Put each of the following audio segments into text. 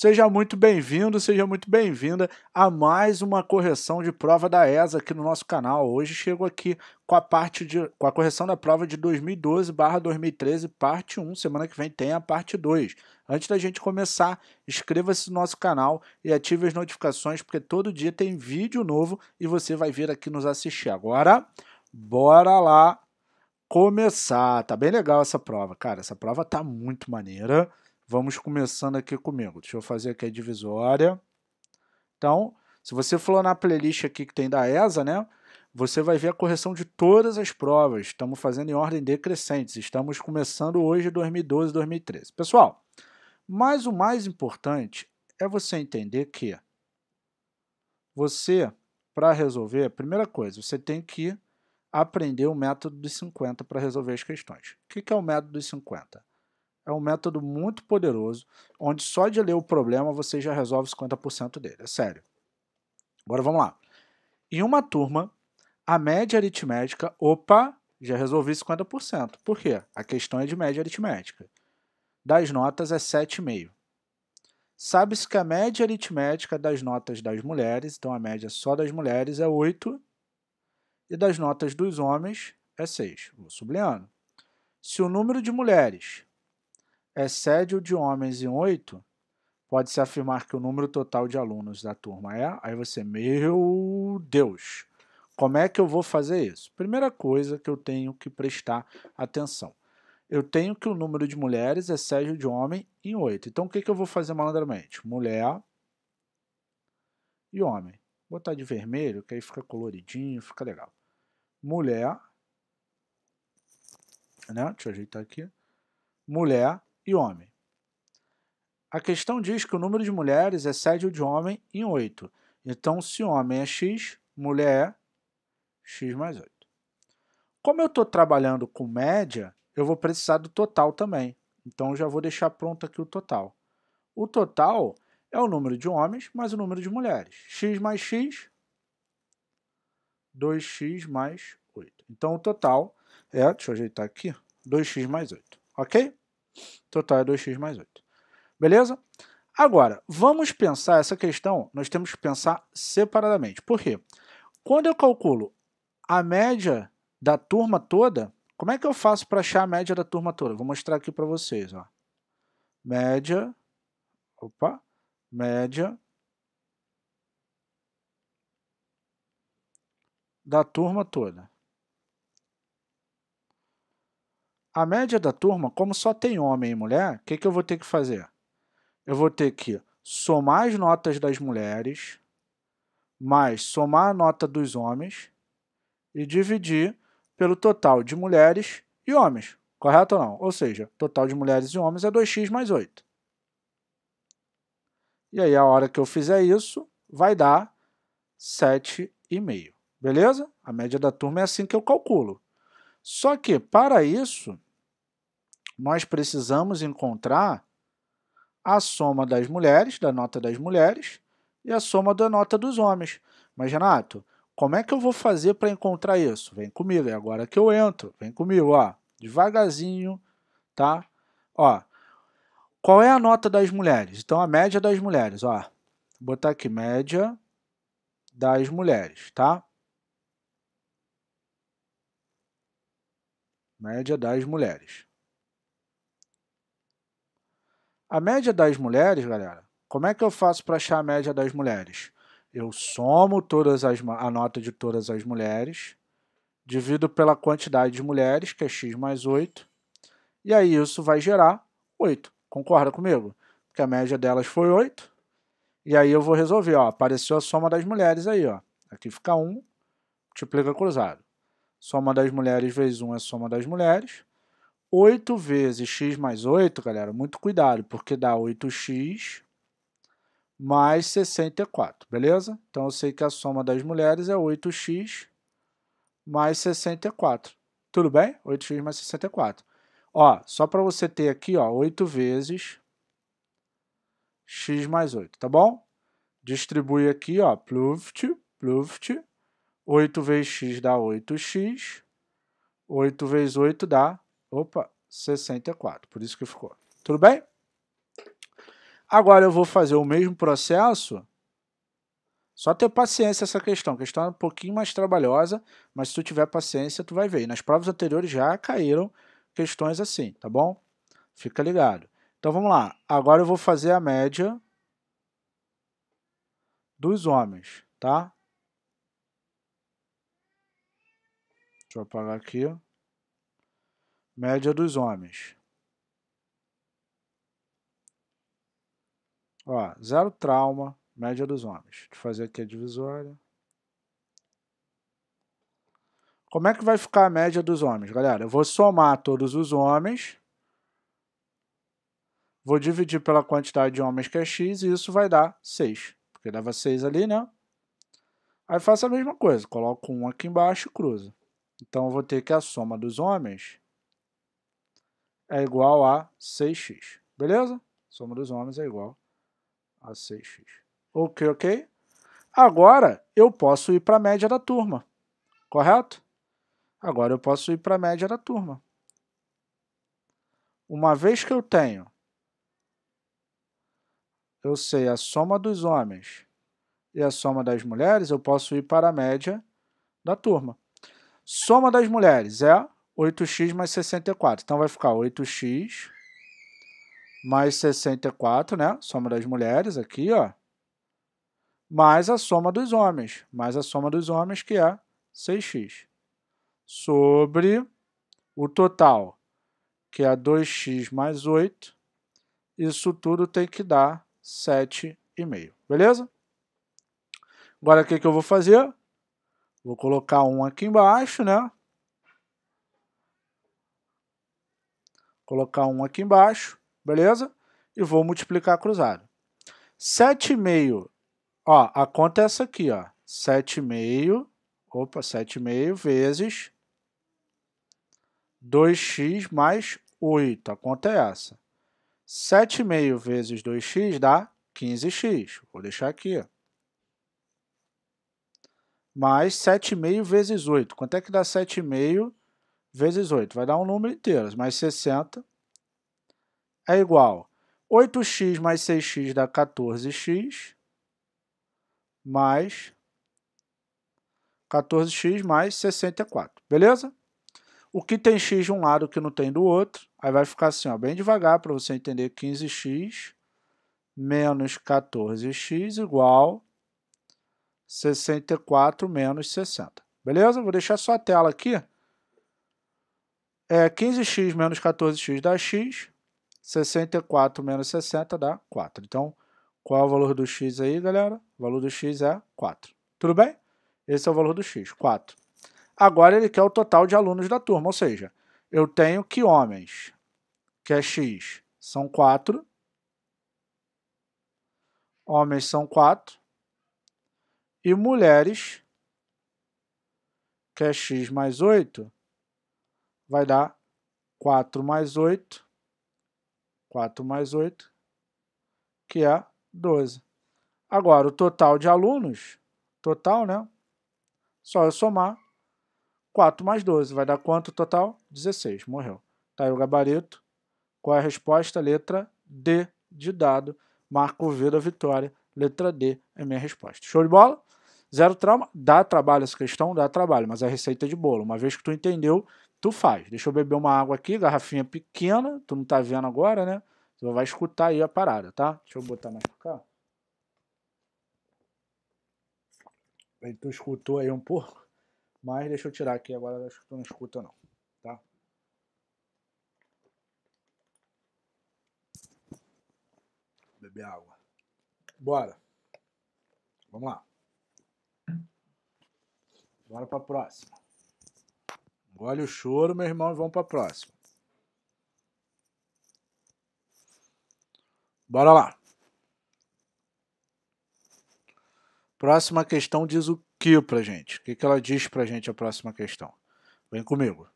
Seja muito bem-vindo, seja muito bem-vinda a mais uma correção de prova da ESA aqui no nosso canal. Hoje chego aqui com a parte de com a correção da prova de 2012/2013, parte 1. Semana que vem tem a parte 2. Antes da gente começar, inscreva-se no nosso canal e ative as notificações porque todo dia tem vídeo novo e você vai vir aqui nos assistir. Agora, bora lá começar. Tá bem legal essa prova, cara. Essa prova tá muito maneira. Vamos começando aqui comigo. Deixa eu fazer aqui a divisória. Então, se você for na playlist aqui que tem da ESA, né? Você vai ver a correção de todas as provas. Estamos fazendo em ordem decrescente. Estamos começando hoje 2012, 2013. Pessoal, mas o mais importante é você entender que você, para resolver, primeira coisa, você tem que aprender o método dos 50 para resolver as questões. O que é o método dos 50? é um método muito poderoso, onde só de ler o problema você já resolve 50% dele, é sério. Agora vamos lá. Em uma turma, a média aritmética, opa, já resolvi 50%. Por quê? A questão é de média aritmética. Das notas é 7,5. Sabe-se que a média aritmética das notas das mulheres, então a média só das mulheres é 8, e das notas dos homens é 6. Vou sublinhando. Se o número de mulheres excede é o de homens em 8, pode-se afirmar que o número total de alunos da turma é. Aí você, meu Deus, como é que eu vou fazer isso? Primeira coisa que eu tenho que prestar atenção. Eu tenho que o número de mulheres excede é o de homem em 8. Então o que, que eu vou fazer malandramente? Mulher e homem. Vou botar de vermelho, que aí fica coloridinho, fica legal. Mulher, né? Deixa eu ajeitar aqui. Mulher e homem. A questão diz que o número de mulheres excede é o de homem em 8. Então, se homem é x, mulher é x mais 8. Como eu estou trabalhando com média, eu vou precisar do total também. Então, já vou deixar pronto aqui o total. O total é o número de homens mais o número de mulheres. x mais x, 2x mais 8. Então, o total é, deixa eu ajeitar aqui, 2x mais 8, ok? Total é 2x mais 8. Beleza? Agora, vamos pensar essa questão, nós temos que pensar separadamente. Por quê? Quando eu calculo a média da turma toda, como é que eu faço para achar a média da turma toda? Vou mostrar aqui para vocês. Ó. Média, opa, média da turma toda. A média da turma, como só tem homem e mulher, o que, que eu vou ter que fazer? Eu vou ter que somar as notas das mulheres, mais somar a nota dos homens e dividir pelo total de mulheres e homens, correto ou não? Ou seja, total de mulheres e homens é 2x mais 8. E aí, a hora que eu fizer isso, vai dar 7,5. Beleza? A média da turma é assim que eu calculo. Só que, para isso, nós precisamos encontrar a soma das mulheres, da nota das mulheres, e a soma da nota dos homens. Mas, Renato, como é que eu vou fazer para encontrar isso? Vem comigo, é agora que eu entro. Vem comigo, ó. Devagarzinho, tá? Ó. Qual é a nota das mulheres? Então, a média das mulheres, ó. Vou botar aqui, média das mulheres, tá? Média das mulheres. A média das mulheres, galera, como é que eu faço para achar a média das mulheres? Eu somo todas as, a nota de todas as mulheres, divido pela quantidade de mulheres, que é x mais 8, e aí isso vai gerar 8. Concorda comigo? Porque a média delas foi 8, e aí eu vou resolver, ó, apareceu a soma das mulheres aí, ó. Aqui fica 1, multiplica cruzado. Soma das mulheres vezes 1 é soma das mulheres. 8 vezes x mais 8, galera, muito cuidado, porque dá 8x mais 64, beleza? Então, eu sei que a soma das mulheres é 8x mais 64. Tudo bem? 8x mais 64. Ó, só para você ter aqui, ó, 8 vezes x mais 8, tá bom? Distribui aqui, ó, pluft, pluft. 8 vezes x dá 8x. 8 vezes 8 dá Opa, 64. Por isso que ficou. Tudo bem? Agora eu vou fazer o mesmo processo. Só ter paciência essa questão. A questão é um pouquinho mais trabalhosa, mas se tu tiver paciência, tu vai ver. E nas provas anteriores já caíram questões assim, tá bom? Fica ligado. Então vamos lá. Agora eu vou fazer a média dos homens, tá? Deixa eu apagar aqui média dos homens. Ó, zero trauma, média dos homens. Deixa eu fazer aqui a divisória. Como é que vai ficar a média dos homens, galera? Eu vou somar todos os homens, vou dividir pela quantidade de homens que é x, e isso vai dar 6, porque dava 6 ali, né? Aí faço a mesma coisa, coloco um aqui embaixo e cruzo. Então eu vou ter que a soma dos homens é igual a 6x. Beleza? Soma dos homens é igual a 6x. Ok, ok? Agora eu posso ir para a média da turma, correto? Agora eu posso ir para a média da turma. Uma vez que eu tenho, eu sei a soma dos homens e a soma das mulheres, eu posso ir para a média da turma. Soma das mulheres é 8x mais 64. Então, vai ficar 8x mais 64, né? Soma das mulheres aqui, ó. Mais a soma dos homens. Mais a soma dos homens, que é 6x. Sobre o total, que é 2x mais 8. Isso tudo tem que dar 7,5. Beleza? Agora, o que, que eu vou fazer? Vou colocar um aqui embaixo, né? Colocar 1 aqui embaixo, beleza? E vou multiplicar cruzado. 7,5, ó, a conta é essa aqui, ó. 7,5, opa, 7,5 vezes 2x mais 8, a conta é essa. 7,5 vezes 2x dá 15x, vou deixar aqui, ó. Mais 7,5 vezes 8, quanto é que dá 7,5 vezes 8, vai dar um número inteiro, mais 60 é igual 8x mais 6x dá 14x, mais 14x mais 64, beleza? O que tem x de um lado, que não tem do outro, aí vai ficar assim, ó, bem devagar para você entender, 15x menos 14x igual 64 menos 60. Beleza? Vou deixar só a tela aqui é 15x menos 14x dá x, 64 menos 60 dá 4. Então, qual é o valor do x aí, galera? O valor do x é 4. Tudo bem? Esse é o valor do x, 4. Agora ele quer o total de alunos da turma, ou seja, eu tenho que homens, que é x, são 4. Homens são 4. E mulheres, que é x mais 8, vai dar 4 mais 8, 4 mais 8, que é 12. Agora, o total de alunos, total, né? Só eu somar 4 mais 12, vai dar quanto total? 16, morreu. Tá aí o gabarito. Qual é a resposta? Letra D de dado. Marco V da vitória. Letra D é minha resposta. Show de bola? Zero trauma. Dá trabalho essa questão? Dá trabalho, mas é receita de bolo. Uma vez que tu entendeu tu faz. Deixa eu beber uma água aqui, garrafinha pequena, tu não tá vendo agora, né? Tu vai escutar aí a parada, tá? Deixa eu botar mais pra cá. Aí tu escutou aí um pouco, mas deixa eu tirar aqui agora, acho que tu não escuta não, tá? Beber água. Bora. Vamos lá. Bora pra próxima. Engole o choro, meu irmão, e vamos para a próxima. Bora lá. Próxima questão diz o que para gente? O que, que ela diz para gente a próxima questão? Vem comigo.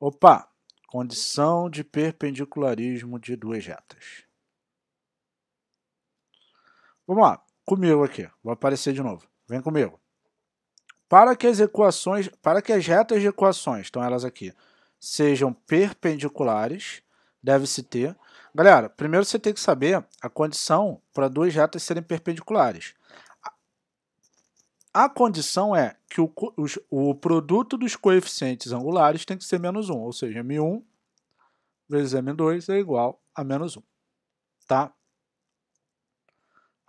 Opa! Condição de perpendicularismo de duas retas. Vamos lá, comigo aqui. Vou aparecer de novo. Vem comigo. Para que as equações, para que as retas de equações, então elas aqui, sejam perpendiculares, deve-se ter. Galera, primeiro você tem que saber a condição para duas retas serem perpendiculares. A condição é que o, os, o produto dos coeficientes angulares tem que ser menos 1, ou seja, m1 vezes m2 é igual a menos 1. Tá?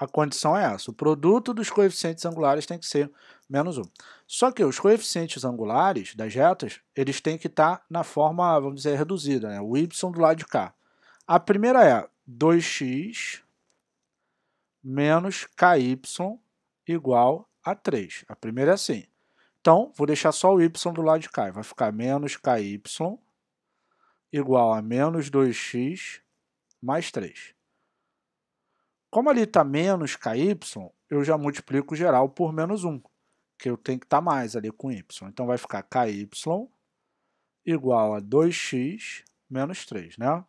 a condição é essa. O produto dos coeficientes angulares tem que ser menos 1. Só que os coeficientes angulares das retas, eles têm que estar tá na forma, vamos dizer, reduzida, né? o y do lado de cá. A primeira é 2x menos ky igual a 3. A primeira é assim. Então, vou deixar só o y do lado de cá. Vai ficar menos ky igual a menos 2x mais 3. Como ali está menos KY, eu já multiplico geral por menos 1, que eu tenho que estar tá mais ali com Y. Então vai ficar KY igual a 2x menos 3, né?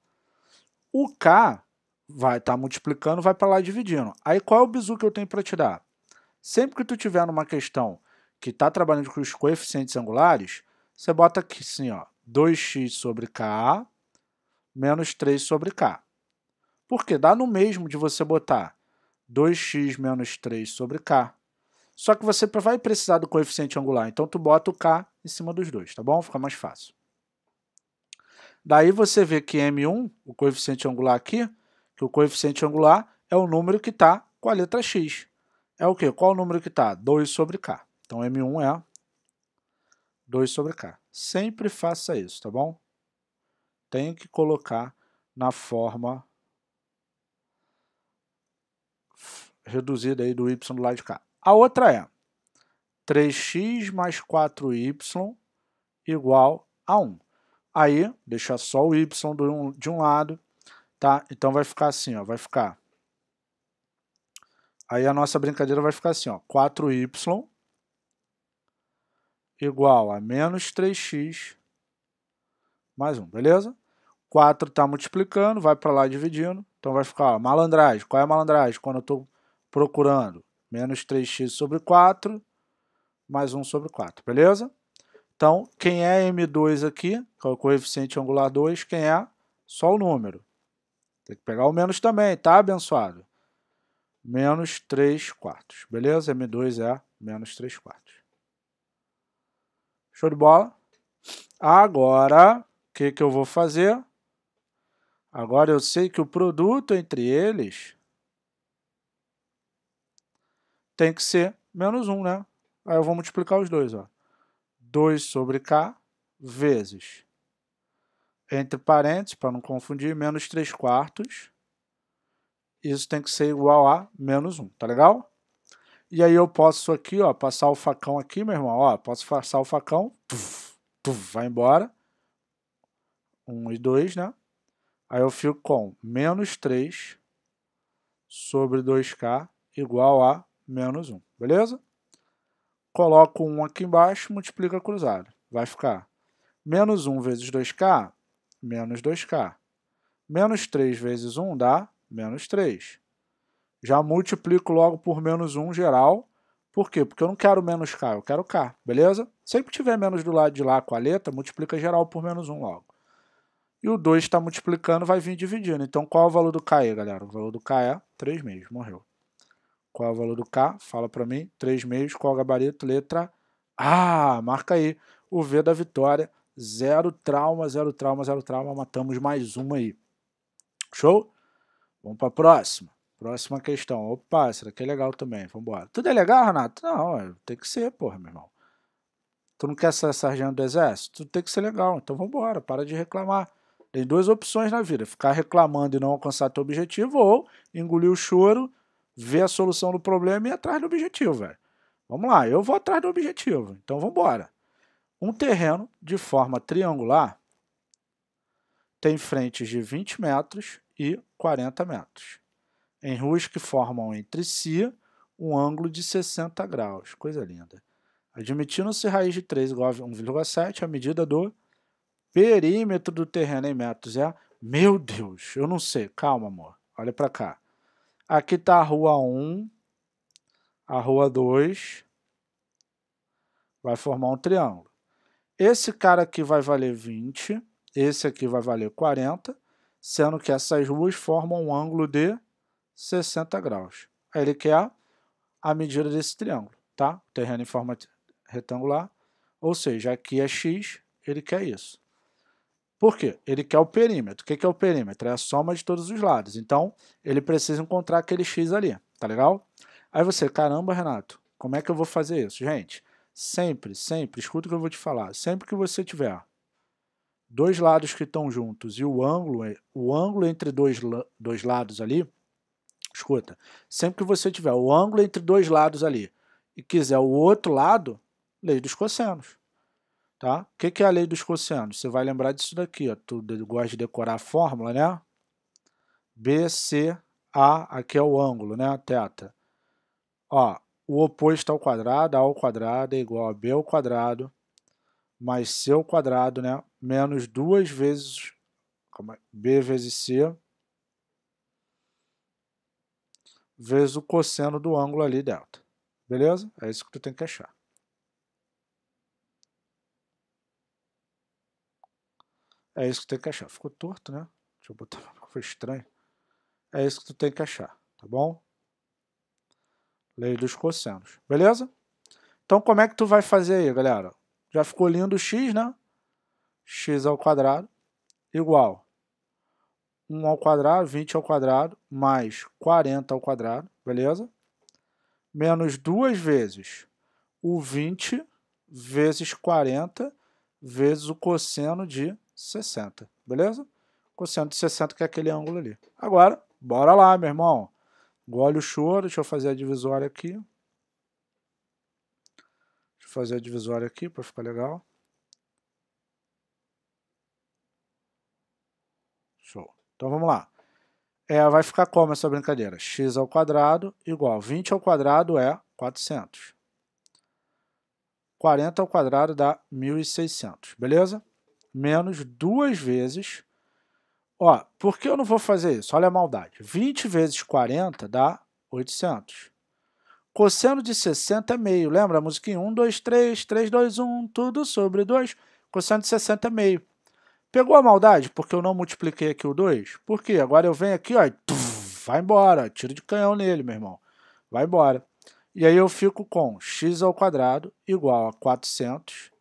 O K vai estar tá multiplicando, vai para lá dividindo. Aí qual é o bizu que eu tenho para tirar? Sempre que tu tiver numa questão que está trabalhando com os coeficientes angulares, você bota aqui assim, ó, 2x sobre K menos 3 sobre K. Porque dá no mesmo de você botar 2x menos 3 sobre k. Só que você vai precisar do coeficiente angular, então tu bota o k em cima dos dois, tá bom? Fica mais fácil. Daí você vê que m1, o coeficiente angular aqui, que o coeficiente angular é o número que está com a letra x. É o quê? Qual o número que está? 2 sobre k. Então m1 é 2 sobre k. Sempre faça isso, tá bom? Tem que colocar na forma reduzida aí do y do lado de cá. A outra é 3x mais 4y igual a 1. Aí, deixa só o y do um, de um lado, tá? Então vai ficar assim, ó, vai ficar... Aí a nossa brincadeira vai ficar assim, ó, 4y igual a menos 3x mais 1, beleza? 4 está multiplicando, vai para lá dividindo, então vai ficar ó, malandragem. Qual é a malandragem? Quando eu estou procurando menos 3x sobre 4, mais 1 sobre 4, beleza? Então, quem é M2 aqui, que é o coeficiente angular 2, quem é? Só o número. Tem que pegar o menos também, tá, abençoado? Menos 3 quartos, beleza? M2 é menos 3 quartos. Show de bola? Agora, o que, que eu vou fazer? Agora eu sei que o produto entre eles tem que ser menos 1, né? Aí eu vou multiplicar os dois, ó. 2 sobre K vezes, entre parênteses, para não confundir, menos 3 quartos. Isso tem que ser igual a menos 1, tá legal? E aí eu posso aqui, ó, passar o facão aqui, meu irmão, ó, posso passar o facão, tuf, tuf, vai embora. 1 e 2, né? Aí eu fico com menos 3 sobre 2K igual a menos 1, beleza? Coloco 1 aqui embaixo, multiplica cruzado. Vai ficar menos 1 vezes 2k, menos 2k. Menos 3 vezes 1 dá menos 3. Já multiplico logo por menos 1 geral. Por quê? Porque eu não quero menos k, eu quero k, beleza? Sempre que tiver menos do lado de lá com a letra, multiplica geral por menos 1 logo. E o 2 está multiplicando, vai vir dividindo. Então, qual é o valor do k aí, galera? O valor do k é 3 mesmo, morreu. Qual é o valor do K? Fala para mim. Três meios. Qual é o gabarito? Letra A. Marca aí. O V da vitória. Zero trauma, zero trauma, zero trauma. Matamos mais uma aí. Show? Vamos para a próxima. Próxima questão. Opa, será que é legal também? Vambora. Tudo é legal, Renato? Não, é, tem que ser, porra, meu irmão. Tu não quer ser sargento do exército? Tudo tem que ser legal. Então vambora, para de reclamar. Tem duas opções na vida: ficar reclamando e não alcançar teu objetivo, ou engolir o choro ver a solução do problema e ir atrás do objetivo, velho. Vamos lá, eu vou atrás do objetivo. Então vamos embora. Um terreno de forma triangular tem frentes de 20 metros e 40 metros, em ruas que formam entre si um ângulo de 60 graus. Coisa linda. Admitindo-se raiz de 3 igual a 1,7, a medida do perímetro do terreno em metros é. Meu Deus, eu não sei. Calma, amor. Olha para cá. Aqui está a rua 1, a rua 2. Vai formar um triângulo. Esse cara aqui vai valer 20, esse aqui vai valer 40, sendo que essas ruas formam um ângulo de 60 graus. Aí ele quer a medida desse triângulo, tá? Terreno em forma retangular, ou seja, aqui é x, ele quer isso. Por quê? Ele quer o perímetro. O que é o perímetro? É a soma de todos os lados. Então, ele precisa encontrar aquele x ali, tá legal? Aí você, caramba, Renato, como é que eu vou fazer isso? Gente, sempre, sempre, escuta o que eu vou te falar. Sempre que você tiver dois lados que estão juntos e o ângulo, o ângulo entre dois, dois lados ali, escuta, sempre que você tiver o ângulo entre dois lados ali e quiser o outro lado, lei dos cossenos. Tá? O que, que é a lei dos cossenos? Você vai lembrar disso daqui. Ó. Tu gosta de decorar a fórmula, né? BCA, aqui é o ângulo, né? Teta. Ó, o oposto ao quadrado, A ao quadrado é igual a B ao quadrado mais C ao quadrado, né? Menos duas vezes B vezes C vezes o cosseno do ângulo ali delta. Beleza? É isso que tu tem que achar. É isso que tem que achar. Ficou torto, né? Deixa eu botar, foi estranho. É isso que tu tem que achar, tá bom? Lei dos cossenos, beleza? Então como é que tu vai fazer aí, galera? Já ficou lindo o x, né? x ao quadrado igual 1 ao quadrado, 20 ao quadrado, mais 40 ao quadrado, beleza? Menos duas vezes o 20 vezes 40 vezes o cosseno de 60, beleza? Cosseno de 60 que é aquele ângulo ali. Agora, bora lá, meu irmão. Gole o choro, deixa eu fazer a divisória aqui. Deixa eu fazer a divisória aqui para ficar legal. Show. Então vamos lá. É, vai ficar como essa brincadeira? x ao quadrado igual 20 ao quadrado é 400. 40 ao quadrado dá 1.600, beleza? menos duas vezes. Ó, por que eu não vou fazer isso? Olha a maldade. 20 vezes 40 dá 800. Cosseno de 60 é meio. Lembra a musiquinha? 1, 2, 3, 3, 2, 1, tudo sobre 2. Cosseno de 60 é meio. Pegou a maldade porque eu não multipliquei aqui o 2? Por quê? Agora eu venho aqui, ó, tuf, vai embora. Tiro de canhão nele, meu irmão. Vai embora. E aí eu fico com x ao quadrado igual a 400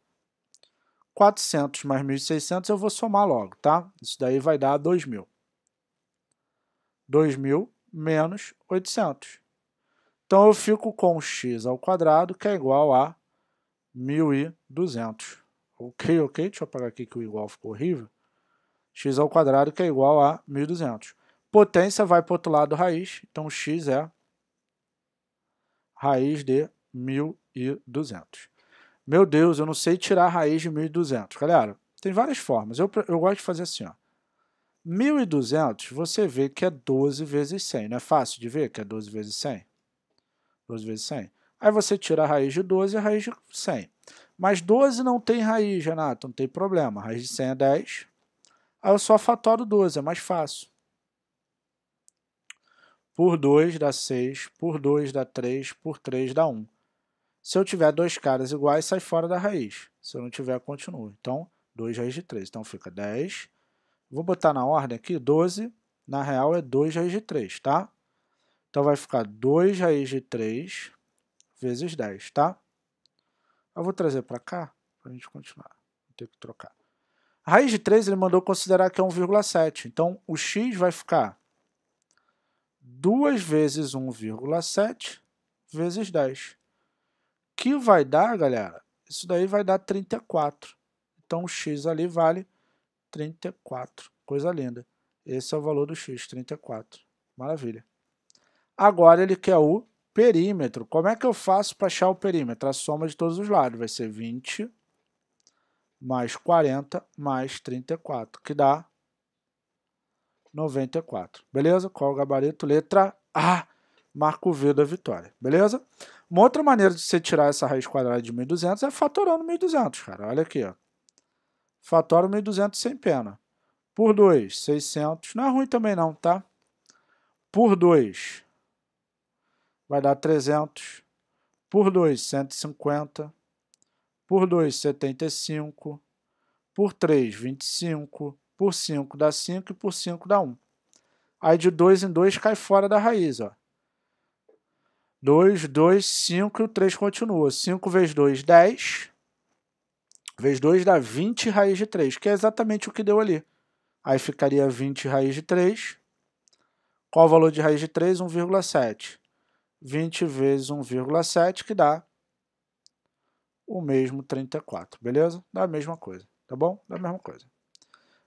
400 mais 1.600 eu vou somar logo, tá? Isso daí vai dar 2.000. 2.000 menos 800. Então, eu fico com x ao quadrado, que é igual a 1.200. Ok, ok? Deixa eu apagar aqui que o igual ficou horrível. x ao quadrado, que é igual a 1.200. Potência vai para o outro lado raiz, então x é raiz de 1.200. Meu Deus, eu não sei tirar a raiz de 1.200. Galera, tem várias formas. Eu, eu gosto de fazer assim, ó. 1.200, você vê que é 12 vezes 100. Não é fácil de ver que é 12 vezes 100? 12 vezes 100. Aí você tira a raiz de 12 e a raiz de 100. Mas 12 não tem raiz, Renato, não tem problema. A raiz de 100 é 10. Aí eu só fatoro 12, é mais fácil. Por 2 dá 6, por 2 dá 3, por 3 dá 1. Se eu tiver dois caras iguais, sai fora da raiz. Se eu não tiver, continua. Então, 2 raiz de 3. Então, fica 10. Vou botar na ordem aqui, 12. Na real, é 2 raiz de 3, tá? Então, vai ficar 2 raiz de 3 vezes 10, tá? Eu vou trazer para cá para a gente continuar. Vou ter que trocar. A raiz de 3 ele mandou considerar que é 1,7. Então, o x vai ficar 2 vezes 1,7 vezes 10 que vai dar, galera, isso daí vai dar 34. Então o x ali vale 34. Coisa linda. Esse é o valor do x, 34. Maravilha. Agora ele quer o perímetro. Como é que eu faço para achar o perímetro? A soma de todos os lados vai ser 20 mais 40 mais 34, que dá 94. Beleza? Qual o gabarito? Letra A. Marco V da vitória. Beleza? Uma outra maneira de você tirar essa raiz quadrada de 1.200 é fatorando 1.200, cara. Olha aqui, ó. Fatora 1.200 sem pena. Por 2, 600. Não é ruim também não, tá? Por 2, vai dar 300. Por 2, 150. Por 2, 75. Por 3, 25. Por 5, dá 5. E por 5, dá 1. Aí de 2 em 2 cai fora da raiz, ó. 2, 2, 5 e o 3 continua. 5 vezes 2, 10. Vezes 2 dá 20 raiz de 3, que é exatamente o que deu ali. Aí ficaria 20 raiz de 3. Qual o valor de raiz de 3? 1,7. 20 vezes 1,7, que dá o mesmo 34, beleza? Dá a mesma coisa, tá bom? Dá a mesma coisa.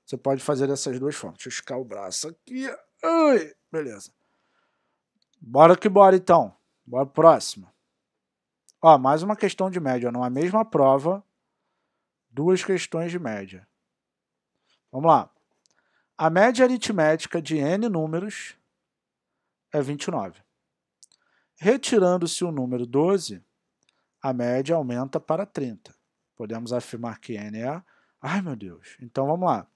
Você pode fazer dessas duas formas. Deixa eu escar o braço aqui. Ai, beleza. Bora que bora, então. Bora próxima. Ó, mais uma questão de média. É a mesma prova, duas questões de média. Vamos lá. A média aritmética de n números é 29. Retirando-se o número 12, a média aumenta para 30. Podemos afirmar que n é... Ai, meu Deus. Então, vamos lá.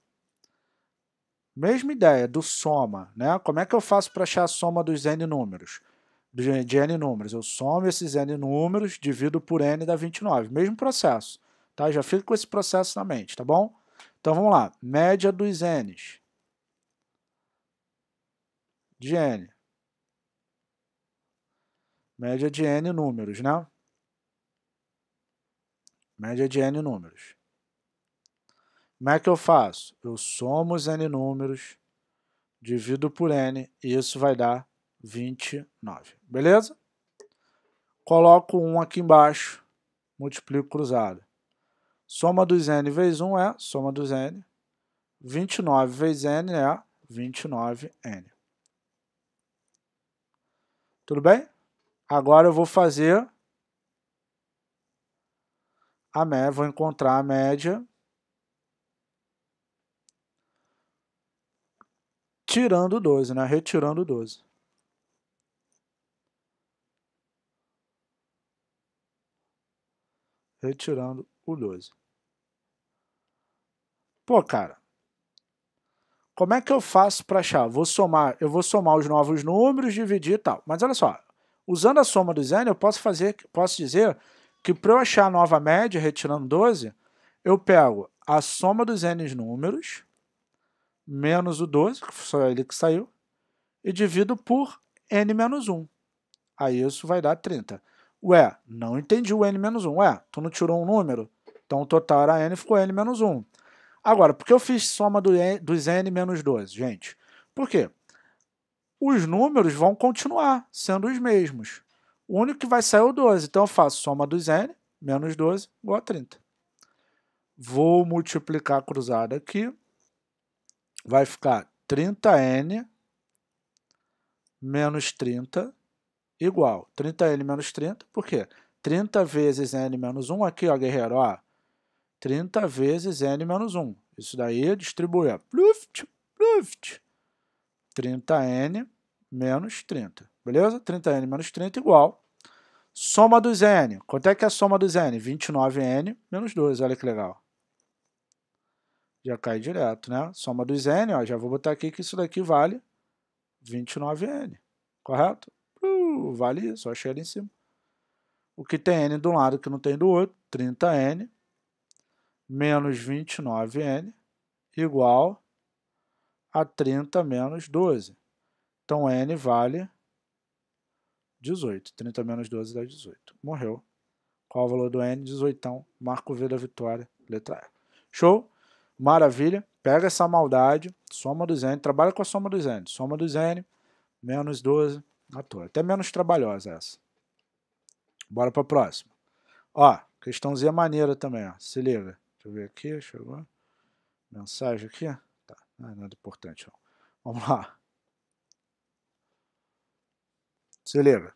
Mesma ideia do soma, né? Como é que eu faço para achar a soma dos n números? de, de n números. Eu somo esses n números, divido por n dá 29. Mesmo processo, tá? Já fica com esse processo na mente, tá bom? Então vamos lá, média dos n's de n. Média de n números, né? Média de n números. Como é que eu faço? Eu somo os n números, divido por n, e isso vai dar 29. Beleza? Coloco 1 aqui embaixo, multiplico cruzado. Soma dos n vezes 1 é soma dos n. 29 vezes n é 29n. Tudo bem? Agora eu vou fazer a média, vou encontrar a média tirando 12, né? Retirando 12. retirando o 12. Pô, cara, como é que eu faço para achar? Vou somar, eu vou somar os novos números, dividir e tal. Mas olha só, usando a soma dos n, eu posso fazer, posso dizer que para eu achar a nova média, retirando 12, eu pego a soma dos n números, menos o 12, que foi ele que saiu, e divido por n menos 1. Aí isso vai dar 30. Ué, não entendi o n menos 1. Ué, tu não tirou um número? Então o total era n, ficou n menos 1. Agora, por que eu fiz soma do n, dos n menos 2, gente? Por quê? Os números vão continuar sendo os mesmos. O único que vai sair é o 12. Então eu faço soma dos n, menos 12, igual a 30. Vou multiplicar a cruzada aqui. Vai ficar 30n menos 30 igual 30n menos 30, por quê? 30 vezes n menos 1, aqui, ó, guerreiro, ó, 30 vezes n menos 1. Isso daí é distribui, ó, pluft, pluft, 30n menos 30, beleza? 30n menos 30 igual soma dos n. Quanto é que é a soma dos n? 29n menos 2, olha que legal. Já cai direto, né? Soma dos n, ó, já vou botar aqui que isso daqui vale 29n, correto? vale isso, achei ali em cima. O que tem n do lado que não tem do outro, 30n menos 29n igual a 30 menos 12. Então, n vale 18. 30 menos 12 dá 18. Morreu. Qual o valor do n? 18. marco V da vitória, letra E. Show? Maravilha. Pega essa maldade, soma dos n, trabalha com a soma dos n. Soma dos n, menos 12, à toa. Até menos trabalhosa essa. Bora para a próxima. Ó, questãozinha maneira também, ó. Se liga. Deixa eu ver aqui, chegou. Mensagem aqui. Tá, não é nada importante. Ó. Vamos lá. Se liga.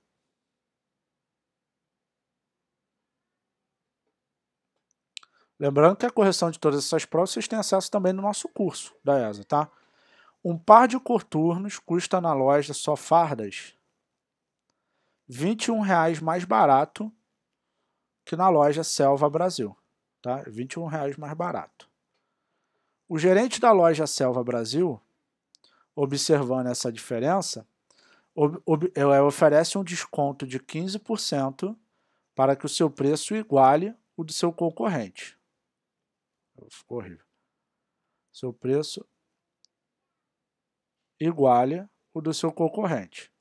Lembrando que a correção de todas essas provas vocês têm acesso também no nosso curso da ESA, tá? Um par de coturnos custa na loja só fardas R$ 21,00 mais barato que na loja Selva Brasil. Tá? R$ 21,00 mais barato. O gerente da loja Selva Brasil, observando essa diferença, oferece um desconto de 15% para que o seu preço iguale o do seu concorrente. Ficou horrível. Seu preço iguale o do seu concorrente.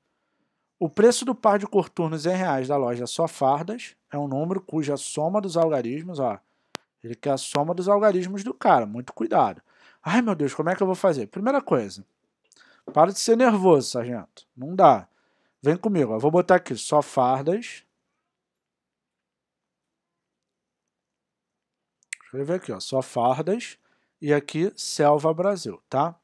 O preço do par de coturnos em reais da loja Só Fardas é um número cuja soma dos algarismos, ó, ele quer a soma dos algarismos do cara, muito cuidado. Ai meu Deus, como é que eu vou fazer? Primeira coisa, para de ser nervoso, sargento. Não dá. Vem comigo, ó. vou botar aqui só fardas. Escrever aqui, ó, só fardas. E aqui, Selva Brasil, tá?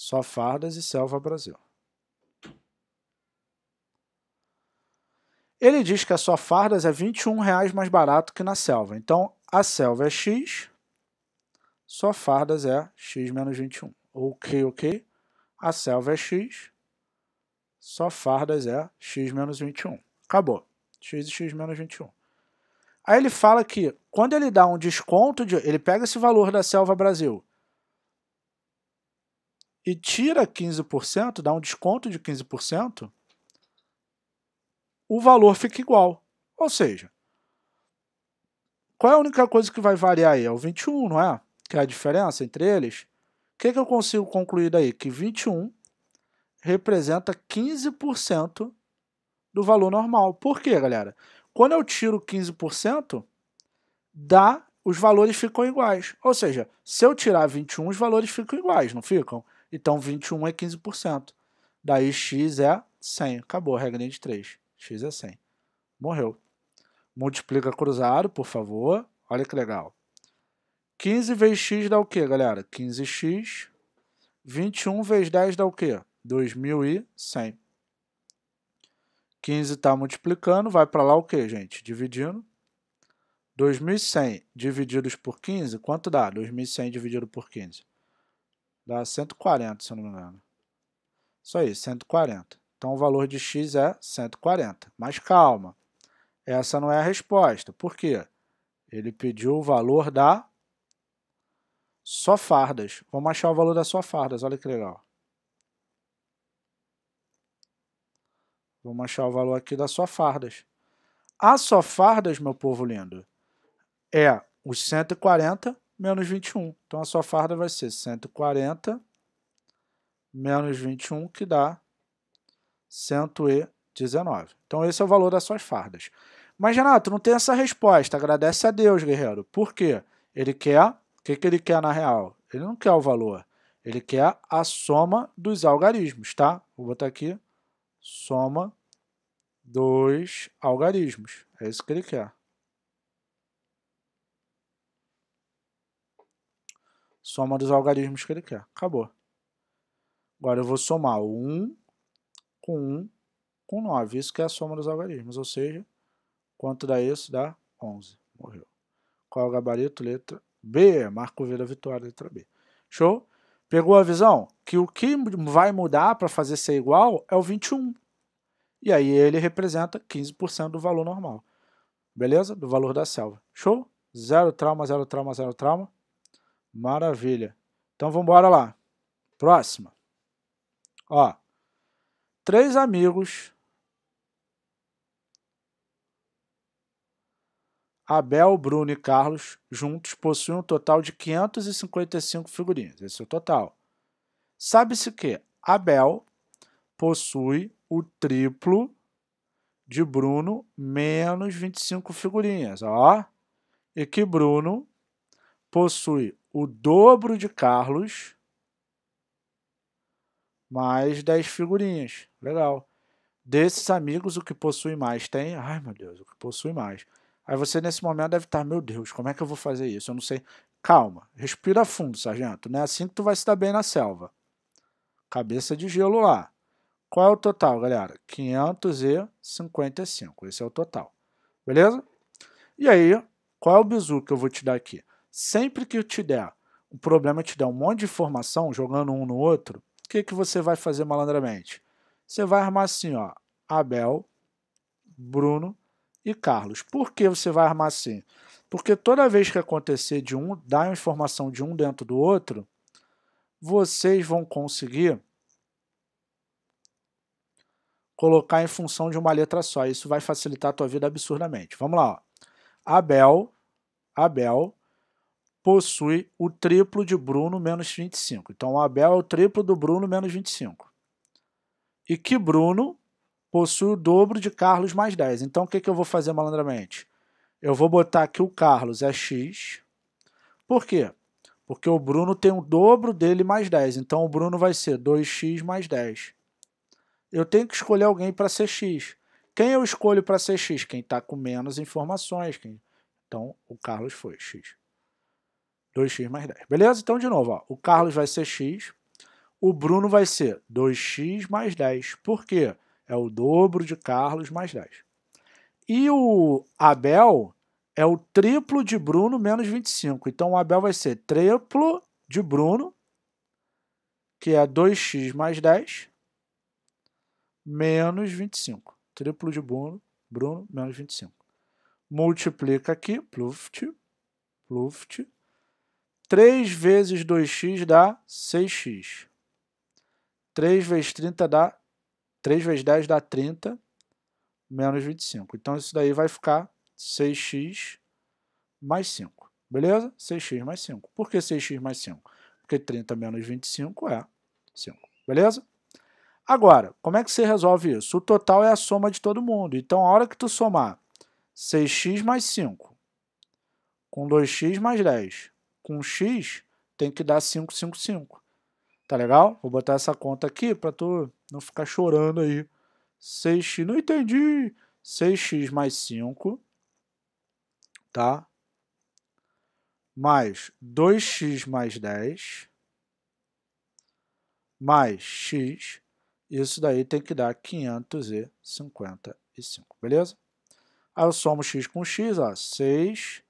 Só fardas e selva Brasil. Ele diz que a só fardas é R$ 21,00 mais barato que na selva. Então, a selva é X, só fardas é X menos 21. Ok, ok. A selva é X, só fardas é X menos 21. Acabou. X e X menos 21. Aí ele fala que quando ele dá um desconto, de, ele pega esse valor da selva Brasil e tira 15%, dá um desconto de 15%, o valor fica igual. Ou seja, qual é a única coisa que vai variar aí? É o 21, não é? Que é a diferença entre eles. O que, que eu consigo concluir daí? Que 21 representa 15% do valor normal. Por quê, galera? Quando eu tiro 15%, dá, os valores ficam iguais. Ou seja, se eu tirar 21, os valores ficam iguais, não ficam? Então 21 é 15%. Daí x é 100. Acabou a regra de 3. x é 100. Morreu. Multiplica cruzado, por favor. Olha que legal. 15 vezes x dá o quê, galera? 15x. 21 vezes 10 dá o quê? 2100. 15 está multiplicando, vai para lá o quê, gente? Dividindo. 2100 divididos por 15, quanto dá? 2100 dividido por 15. Dá 140, se eu não me engano. Isso aí, 140. Então, o valor de x é 140. Mas calma, essa não é a resposta. Por quê? Ele pediu o valor da sofardas. Vamos achar o valor da sofardas, olha que legal. Vamos achar o valor aqui da sofardas. A sofardas, meu povo lindo, é os 140 menos 21. Então a sua farda vai ser 140 menos 21, que dá 119. Então esse é o valor das suas fardas. Mas, Renato, não tem essa resposta. Agradece a Deus, guerreiro. Por quê? Ele quer. O que, que ele quer na real? Ele não quer o valor. Ele quer a soma dos algarismos, tá? Vou botar aqui. Soma dos algarismos. É isso que ele quer. soma dos algarismos que ele quer. Acabou. Agora eu vou somar o 1 com 1 com 9. Isso que é a soma dos algarismos, ou seja, quanto dá isso? Dá 11. Morreu. Qual é o gabarito? Letra B. Marco V da vitória, letra B. Show? Pegou a visão? Que o que vai mudar para fazer ser igual é o 21. E aí ele representa 15% do valor normal. Beleza? Do valor da selva. Show? Zero trauma, zero trauma, zero trauma. Maravilha. Então vamos embora lá. Próxima. Ó. Três amigos. Abel, Bruno e Carlos juntos possuem um total de 555 figurinhas. Esse é o total. Sabe-se que Abel possui o triplo de Bruno menos 25 figurinhas, ó. E que Bruno possui o dobro de Carlos mais 10 figurinhas. Legal. Desses amigos, o que possui mais tem. Ai, meu Deus, o que possui mais. Aí você, nesse momento, deve estar, meu Deus, como é que eu vou fazer isso? Eu não sei. Calma, respira fundo, sargento. Não é assim que tu vai se dar bem na selva. Cabeça de gelo lá. Qual é o total, galera? 555. Esse é o total. Beleza? E aí, qual é o bizu que eu vou te dar aqui? Sempre que te der o problema, é te der um monte de informação, jogando um no outro, o que, que você vai fazer malandramente? Você vai armar assim, ó, Abel, Bruno e Carlos. Por que você vai armar assim? Porque toda vez que acontecer de um, dar uma informação de um dentro do outro, vocês vão conseguir colocar em função de uma letra só. Isso vai facilitar a tua vida absurdamente. Vamos lá. Ó. Abel, Abel, possui o triplo de Bruno menos 25. Então o Abel é o triplo do Bruno menos 25. E que Bruno possui o dobro de Carlos mais 10. Então o que, que eu vou fazer malandramente? Eu vou botar que o Carlos é x. Por quê? Porque o Bruno tem o dobro dele mais 10. Então o Bruno vai ser 2x mais 10. Eu tenho que escolher alguém para ser x. Quem eu escolho para ser x? Quem está com menos informações. Quem... Então o Carlos foi x. 2x mais 10. Beleza? Então, de novo, ó, o Carlos vai ser x, o Bruno vai ser 2x mais 10. Por quê? É o dobro de Carlos mais 10. E o Abel é o triplo de Bruno menos 25. Então, o Abel vai ser triplo de Bruno, que é 2x mais 10, menos 25. Triplo de Bruno, Bruno menos 25. Multiplica aqui, pluft, pluft, 3 vezes 2x dá 6x. 3 vezes 30 dá... 3 vezes 10 dá 30, menos 25. Então, isso daí vai ficar 6x mais 5. Beleza? 6x mais 5. Por que 6x mais 5? Porque 30 menos 25 é 5. Beleza? Agora, como é que você resolve isso? O total é a soma de todo mundo. Então, a hora que você somar 6x mais 5 com 2x mais 10 com x, tem que dar 555. Tá legal? Vou botar essa conta aqui para tu não ficar chorando aí. 6x, não entendi. 6x mais 5, tá? Mais 2x mais 10, mais x, isso daí tem que dar 555, beleza? Aí eu somo x com x, ó, 6,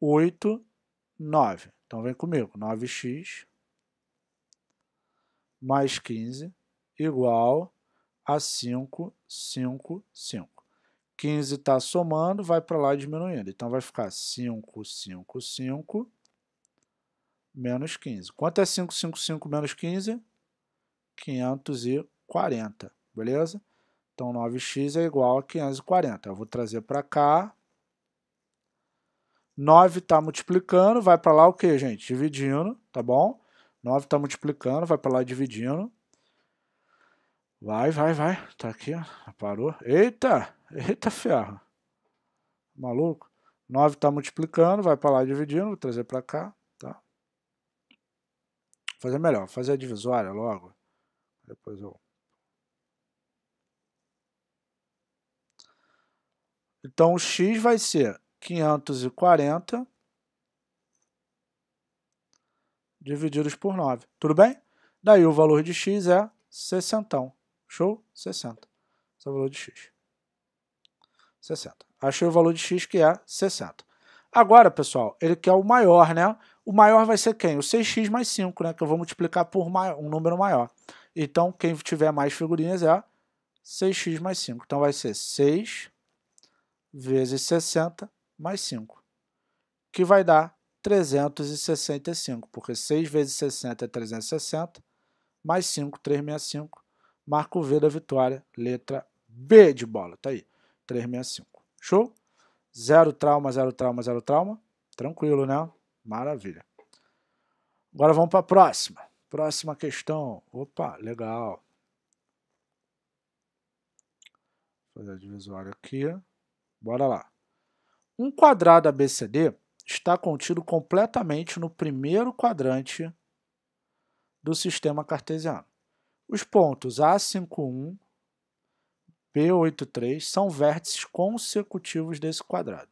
8 9. Então vem comigo. 9x mais 15 igual a 5, 5, 5. 15 está somando, vai para lá diminuindo. Então vai ficar 5, 5, 5 menos 15. Quanto é 5, 5, 5 menos 15? 540, beleza? Então 9x é igual a 540. Eu vou trazer para cá 9 está multiplicando, vai para lá o que, gente? Dividindo, tá bom? 9 está multiplicando, vai para lá dividindo. Vai, vai, vai. Tá aqui, ó. Parou. Eita! Eita ferro. Maluco. 9 está multiplicando, vai para lá dividindo, vou trazer para cá, tá? fazer melhor, fazer a divisória logo. Depois eu Então o x vai ser 540 divididos por 9. Tudo bem? Daí o valor de x é 60. Show? 60. Esse é o valor de x. 60. Achei o valor de x que é 60. Agora, pessoal, ele quer o maior, né? O maior vai ser quem? O 6x mais 5, né? Que eu vou multiplicar por um número maior. Então, quem tiver mais figurinhas é 6x mais 5. Então, vai ser 6 vezes 60 mais 5, que vai dar 365, porque 6 vezes 60 é 360, mais 5, 365, marca o V da vitória, letra B de bola, tá aí, 365. Show? Zero trauma, zero trauma, zero trauma. Tranquilo, né? Maravilha. Agora vamos para a próxima. Próxima questão. Opa, legal. Vou fazer a divisória aqui. Bora lá. Um quadrado ABCD está contido completamente no primeiro quadrante do sistema cartesiano. Os pontos A51, P83 são vértices consecutivos desse quadrado.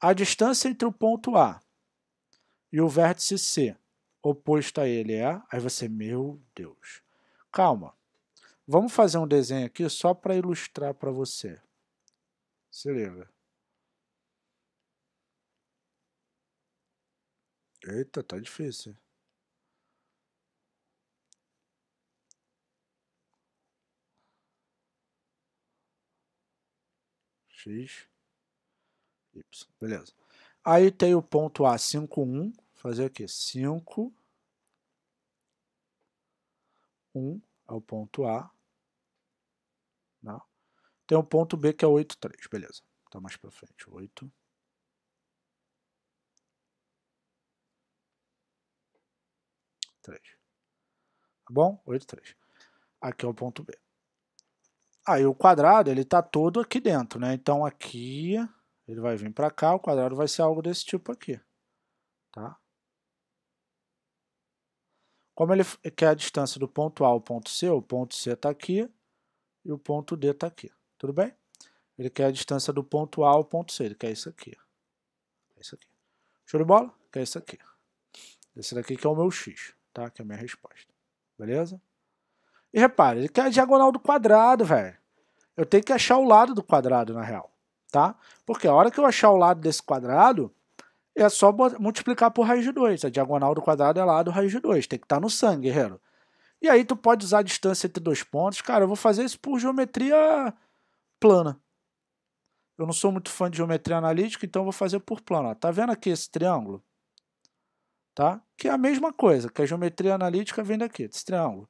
A distância entre o ponto A e o vértice C oposto a ele é... Aí você, meu Deus. Calma. Vamos fazer um desenho aqui só para ilustrar para você. Se liga. Eita, tá difícil. X, Y, beleza. Aí tem o ponto A, 5, 1, fazer aqui, 5, 1 é o ponto A, não? Né? Tem o um ponto B que é 8,3, beleza. Tá mais para frente, 8. Tá bom? 8,3. Aqui é o ponto B. Aí o quadrado, ele tá todo aqui dentro, né? Então aqui, ele vai vir para cá, o quadrado vai ser algo desse tipo aqui, tá? Como ele quer é a distância do ponto A ao ponto C, o ponto C está aqui e o ponto D está aqui. Tudo bem? Ele quer a distância do ponto A ao ponto C. Ele quer isso aqui. É isso aqui. Show de bola? Quer isso aqui. Esse daqui que é o meu x, tá? Que é a minha resposta. Beleza? E repare, ele quer a diagonal do quadrado, velho. Eu tenho que achar o lado do quadrado, na real, tá? Porque a hora que eu achar o lado desse quadrado, é só multiplicar por raiz de 2. A diagonal do quadrado é lado raiz de 2. Tem que estar tá no sangue, guerreiro. E aí tu pode usar a distância entre dois pontos. Cara, eu vou fazer isso por geometria plana. Eu não sou muito fã de geometria analítica, então vou fazer por plano. Está vendo aqui esse triângulo? Tá? Que é a mesma coisa, que a geometria analítica vem daqui, desse triângulo.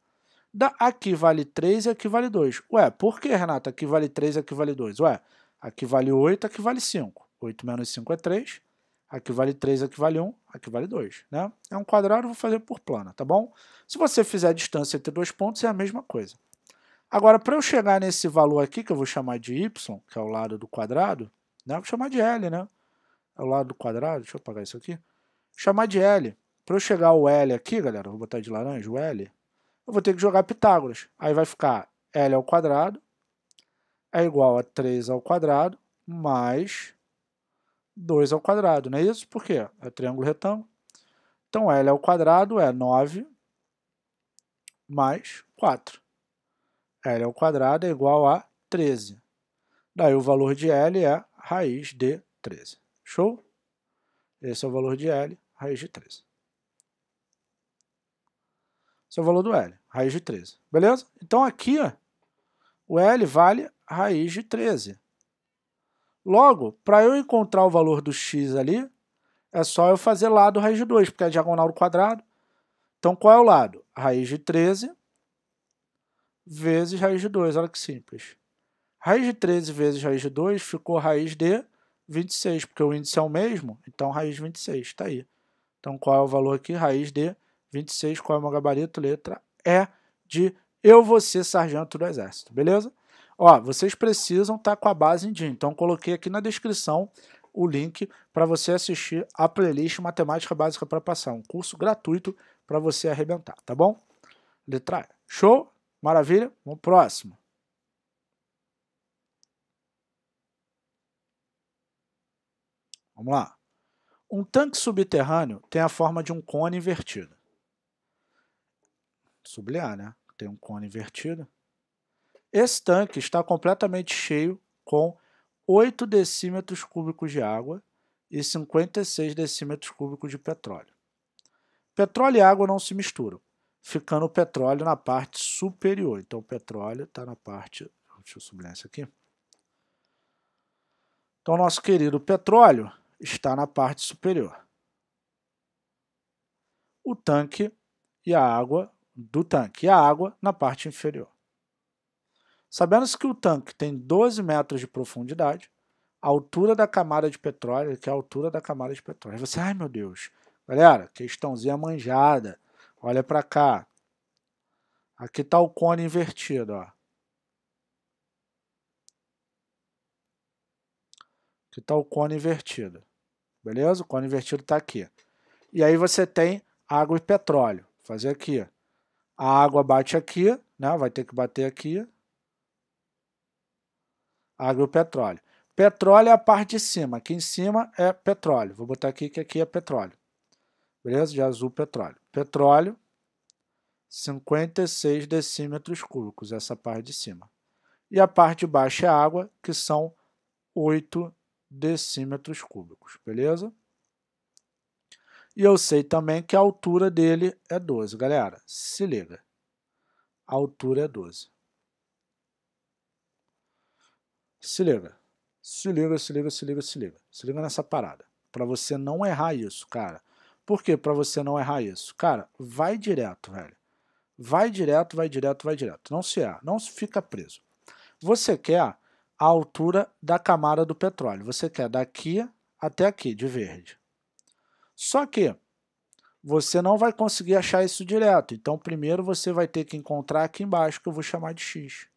Da, aqui vale 3 e aqui vale 2. Ué, por que, Renato, aqui vale 3 e aqui vale 2? Ué, aqui vale 8, aqui vale 5. 8 menos 5 é 3. Aqui vale 3, aqui vale 1, aqui vale 2. Né? É um quadrado, vou fazer por plana, tá bom? Se você fizer a distância entre dois pontos, é a mesma coisa. Agora, para eu chegar nesse valor aqui, que eu vou chamar de y, que é o lado do quadrado, né? vou chamar de L, né? É o lado do quadrado, deixa eu apagar isso aqui. chamar de L. Para eu chegar o L aqui, galera, vou botar de laranja o L, eu vou ter que jogar Pitágoras. Aí vai ficar L ao quadrado é igual a 3 ao quadrado mais 2 ao quadrado, não é isso? Por quê? É triângulo retângulo. Então, L ao quadrado é 9 mais 4. L ao quadrado é igual a 13. Daí o valor de L é raiz de 13. Show? Esse é o valor de L, raiz de 13. Esse é o valor do L, raiz de 13. Beleza? Então aqui ó, o L vale raiz de 13. Logo, para eu encontrar o valor do x ali, é só eu fazer lado raiz de 2, porque é diagonal do quadrado. Então qual é o lado? Raiz de 13 vezes raiz de 2, olha que simples. Raiz de 13 vezes raiz de 2 ficou raiz de 26, porque o índice é o mesmo, então raiz de 26, está aí. Então qual é o valor aqui? Raiz de 26, qual é o meu gabarito? Letra E de eu você sargento do exército, beleza? Ó, vocês precisam estar tá com a base em dia, então coloquei aqui na descrição o link para você assistir a playlist Matemática Básica para Passar, um curso gratuito para você arrebentar, tá bom? Letra E. Show? Maravilha? Vamos próximo. Vamos lá. Um tanque subterrâneo tem a forma de um cone invertido. Sublinhar, né? Tem um cone invertido. Esse tanque está completamente cheio com 8 decímetros cúbicos de água e 56 decímetros cúbicos de petróleo. Petróleo e água não se misturam ficando o petróleo na parte superior. Então o petróleo está na parte, deixa eu sublinhar isso aqui. Então nosso querido petróleo está na parte superior. O tanque e a água do tanque e a água na parte inferior. Sabemos que o tanque tem 12 metros de profundidade, a altura da camada de petróleo, que é a altura da camada de petróleo. você, ai meu Deus, galera, questãozinha manjada Olha para cá. Aqui está o cone invertido, ó. Aqui está o cone invertido. Beleza? O cone invertido está aqui. E aí você tem água e petróleo. Vou fazer aqui. A água bate aqui, né? Vai ter que bater aqui. Água e petróleo. Petróleo é a parte de cima. Aqui em cima é petróleo. Vou botar aqui que aqui é petróleo. Beleza? De azul, petróleo petróleo, 56 decímetros cúbicos, essa parte de cima. E a parte de baixo é água, que são 8 decímetros cúbicos, beleza? E eu sei também que a altura dele é 12, galera, se liga. A altura é 12. Se liga. Se liga, se liga, se liga, se liga. Se liga nessa parada. Para você não errar isso, cara. Por quê? Para você não errar isso. Cara, vai direto, velho. Vai direto, vai direto, vai direto. Não se erra, não se fica preso. Você quer a altura da camada do petróleo. Você quer daqui até aqui, de verde. Só que você não vai conseguir achar isso direto. Então, primeiro você vai ter que encontrar aqui embaixo, que eu vou chamar de x.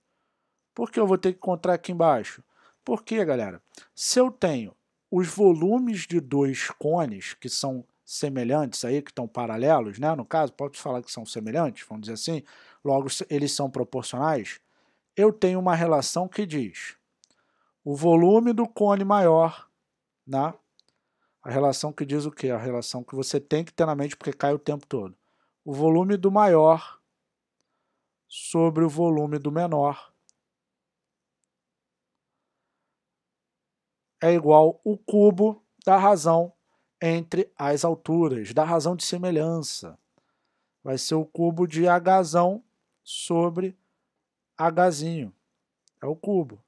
Por que eu vou ter que encontrar aqui embaixo? Porque, galera, se eu tenho os volumes de dois cones, que são semelhantes aí, que estão paralelos, né? No caso, pode falar que são semelhantes, vamos dizer assim, logo eles são proporcionais. Eu tenho uma relação que diz o volume do cone maior, né? A relação que diz o quê? A relação que você tem que ter na mente porque cai o tempo todo. O volume do maior sobre o volume do menor é igual o cubo da razão entre as alturas, da razão de semelhança. Vai ser o cubo de Hzão sobre Hzinho. É o cubo.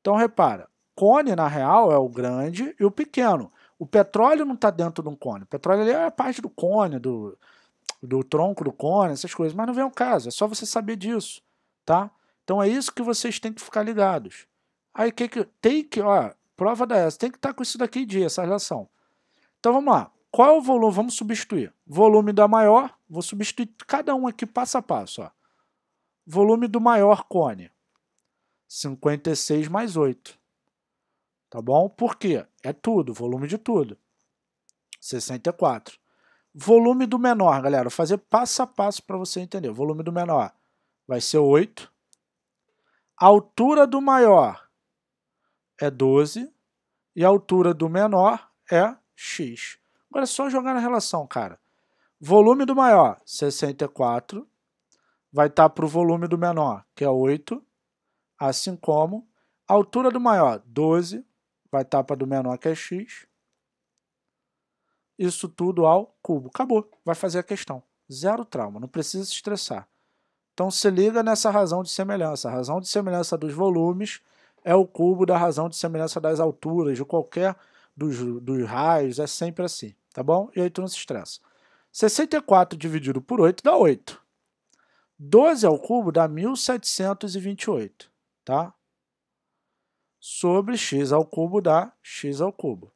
Então, repara, cone, na real, é o grande e o pequeno. O petróleo não está dentro de um cone. O petróleo é a parte do cone, do, do tronco do cone, essas coisas. Mas não vem ao caso, é só você saber disso, tá? Então é isso que vocês têm que ficar ligados. Aí que que tem que, ó, prova da essa, tem que estar tá com isso daqui em dia, essa relação. Então vamos lá. Qual é o volume? Vamos substituir. Volume da maior, vou substituir cada um aqui passo a passo. Ó. Volume do maior cone, 56 mais 8. Tá bom? Por quê? É tudo, volume de tudo. 64. Volume do menor, galera, vou fazer passo a passo para você entender. Volume do menor vai ser 8. A altura do maior é 12 e a altura do menor é x. Agora é só jogar na relação, cara. Volume do maior, 64, vai estar tá para o volume do menor, que é 8, assim como a altura do maior, 12, vai estar tá para do menor, que é x. Isso tudo ao cubo. Acabou, vai fazer a questão. Zero trauma, não precisa se estressar. Então se liga nessa razão de semelhança. A razão de semelhança dos volumes é o cubo da razão de semelhança das alturas, de qualquer dos, dos raios, é sempre assim, tá bom? E aí tu não se estressa. 64 dividido por 8 dá 8. 12 ao cubo dá 1728, tá? Sobre x ao cubo dá x ao cubo.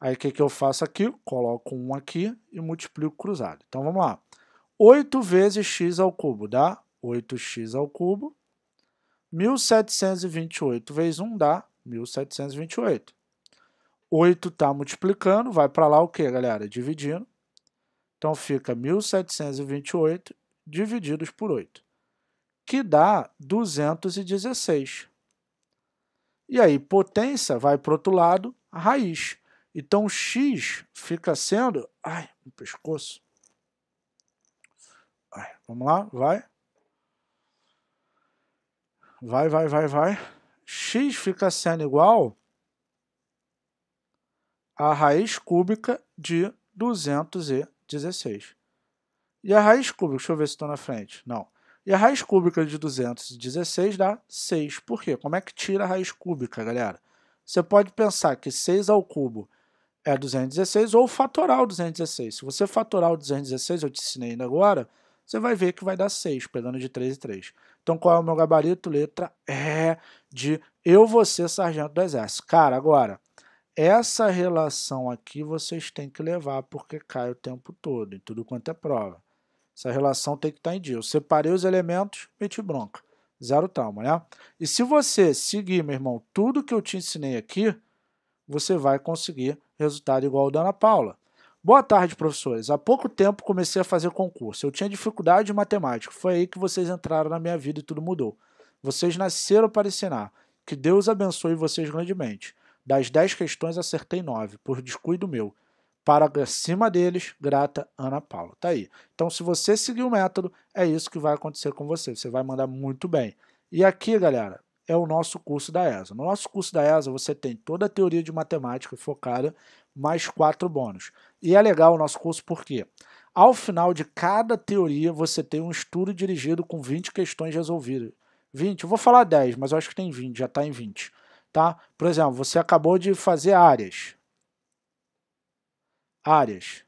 Aí o que, que eu faço aqui? Coloco 1 aqui e multiplico cruzado. Então vamos lá. 8 vezes x ao cubo dá 8x ao cubo. 1728 vezes 1 dá 1728. 8 está multiplicando, vai para lá o que, galera? Dividindo. Então fica 1728 divididos por 8, que dá 216. E aí, potência vai para o outro lado, raiz. Então, x fica sendo... Ai, no pescoço. Ai, vamos lá, vai. Vai, vai, vai, vai. x fica sendo igual a raiz cúbica de 216. E a raiz cúbica, deixa eu ver se estou na frente. Não. E a raiz cúbica de 216 dá 6. Por quê? Como é que tira a raiz cúbica, galera? Você pode pensar que 6 ao cubo é 216 ou fatorar o 216. Se você fatorar o 216, eu te ensinei ainda agora, você vai ver que vai dar 6, pegando de 3 e 3. Então qual é o meu gabarito? Letra E de eu, você, sargento do exército. Cara, agora, essa relação aqui vocês têm que levar porque cai o tempo todo, em tudo quanto é prova. Essa relação tem que estar tá em dia. Eu separei os elementos, meti bronca. Zero trauma, né? E se você seguir, meu irmão, tudo que eu te ensinei aqui, você vai conseguir resultado igual ao da Ana Paula. Boa tarde, professores. Há pouco tempo comecei a fazer concurso. Eu tinha dificuldade em matemática. Foi aí que vocês entraram na minha vida e tudo mudou. Vocês nasceram para ensinar. Que Deus abençoe vocês grandemente. Das dez questões, acertei nove, por descuido meu. Para cima deles, grata Ana Paula. Tá aí. Então, se você seguir o método, é isso que vai acontecer com você. Você vai mandar muito bem. E aqui, galera, é o nosso curso da ESA. No nosso curso da ESA, você tem toda a teoria de matemática focada, mais quatro bônus. E é legal o nosso curso porque, ao final de cada teoria, você tem um estudo dirigido com 20 questões resolvidas. 20, eu vou falar 10, mas eu acho que tem 20, já está em 20 tá? Por exemplo, você acabou de fazer áreas. Áreas.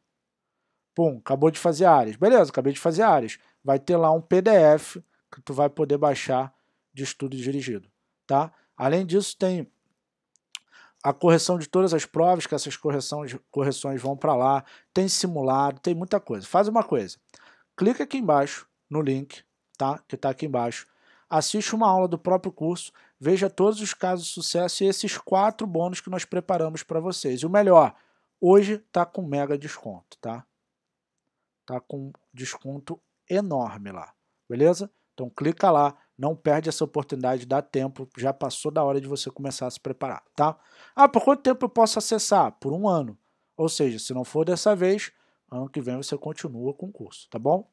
Pum, acabou de fazer áreas. Beleza, acabei de fazer áreas. Vai ter lá um PDF que tu vai poder baixar de estudo dirigido, tá? Além disso, tem a correção de todas as provas, que essas correções, correções vão para lá, tem simulado, tem muita coisa. Faz uma coisa, clica aqui embaixo no link, tá? Que está aqui embaixo assiste uma aula do próprio curso, veja todos os casos de sucesso e esses quatro bônus que nós preparamos para vocês. E o melhor, hoje tá com mega desconto, tá? Tá com desconto enorme lá, beleza? Então clica lá, não perde essa oportunidade, dá tempo, já passou da hora de você começar a se preparar, tá? Ah, por quanto tempo eu posso acessar? Por um ano. Ou seja, se não for dessa vez, ano que vem você continua com o curso, tá bom?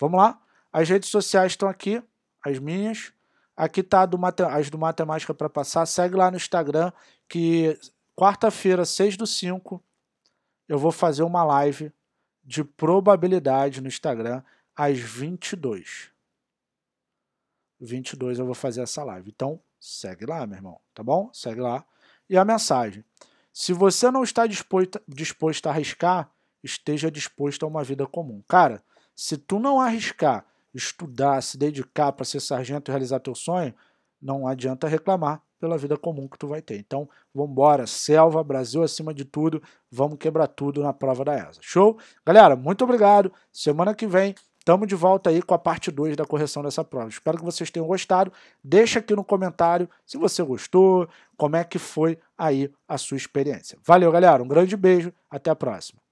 Vamos lá? As redes sociais estão aqui, as minhas. Aqui tá do as do Matemática para passar. Segue lá no Instagram que quarta-feira, 6 do 5, eu vou fazer uma live de probabilidade no Instagram às 22. 22 eu vou fazer essa live. Então, segue lá, meu irmão, tá bom? Segue lá. E a mensagem. Se você não está disposto, disposto a arriscar, esteja disposto a uma vida comum. Cara, se tu não arriscar estudar, se dedicar para ser sargento e realizar teu sonho, não adianta reclamar pela vida comum que tu vai ter. Então, vamos embora, selva, Brasil acima de tudo, vamos quebrar tudo na prova da ESA. Show? Galera, muito obrigado. Semana que vem estamos de volta aí com a parte 2 da correção dessa prova. Espero que vocês tenham gostado. Deixa aqui no comentário se você gostou, como é que foi aí a sua experiência. Valeu, galera. Um grande beijo. Até a próxima.